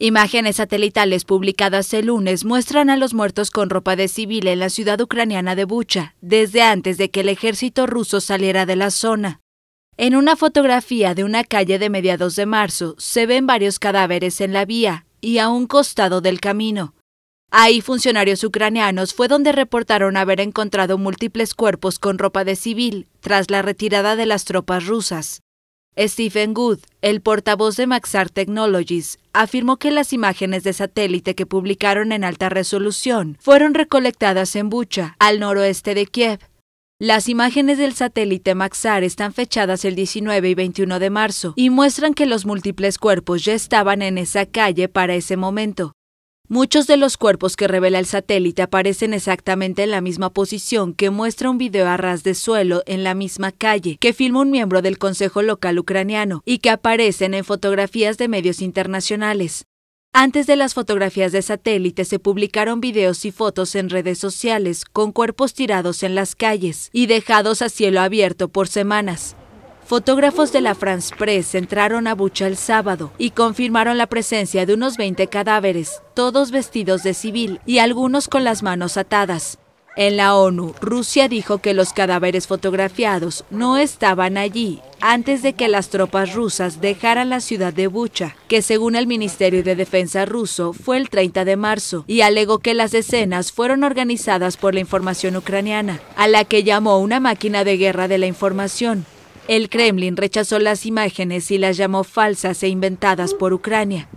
Imágenes satelitales publicadas el lunes muestran a los muertos con ropa de civil en la ciudad ucraniana de Bucha, desde antes de que el ejército ruso saliera de la zona. En una fotografía de una calle de mediados de marzo se ven varios cadáveres en la vía y a un costado del camino. Ahí funcionarios ucranianos fue donde reportaron haber encontrado múltiples cuerpos con ropa de civil tras la retirada de las tropas rusas. Stephen Good, el portavoz de Maxar Technologies, afirmó que las imágenes de satélite que publicaron en alta resolución fueron recolectadas en Bucha, al noroeste de Kiev. Las imágenes del satélite Maxar están fechadas el 19 y 21 de marzo y muestran que los múltiples cuerpos ya estaban en esa calle para ese momento. Muchos de los cuerpos que revela el satélite aparecen exactamente en la misma posición que muestra un video a ras de suelo en la misma calle que filma un miembro del Consejo Local Ucraniano y que aparecen en fotografías de medios internacionales. Antes de las fotografías de satélite se publicaron videos y fotos en redes sociales con cuerpos tirados en las calles y dejados a cielo abierto por semanas. Fotógrafos de la France Press entraron a Bucha el sábado y confirmaron la presencia de unos 20 cadáveres, todos vestidos de civil y algunos con las manos atadas. En la ONU, Rusia dijo que los cadáveres fotografiados no estaban allí antes de que las tropas rusas dejaran la ciudad de Bucha, que según el Ministerio de Defensa ruso fue el 30 de marzo, y alegó que las escenas fueron organizadas por la información ucraniana, a la que llamó una máquina de guerra de la información, el Kremlin rechazó las imágenes y las llamó falsas e inventadas por Ucrania.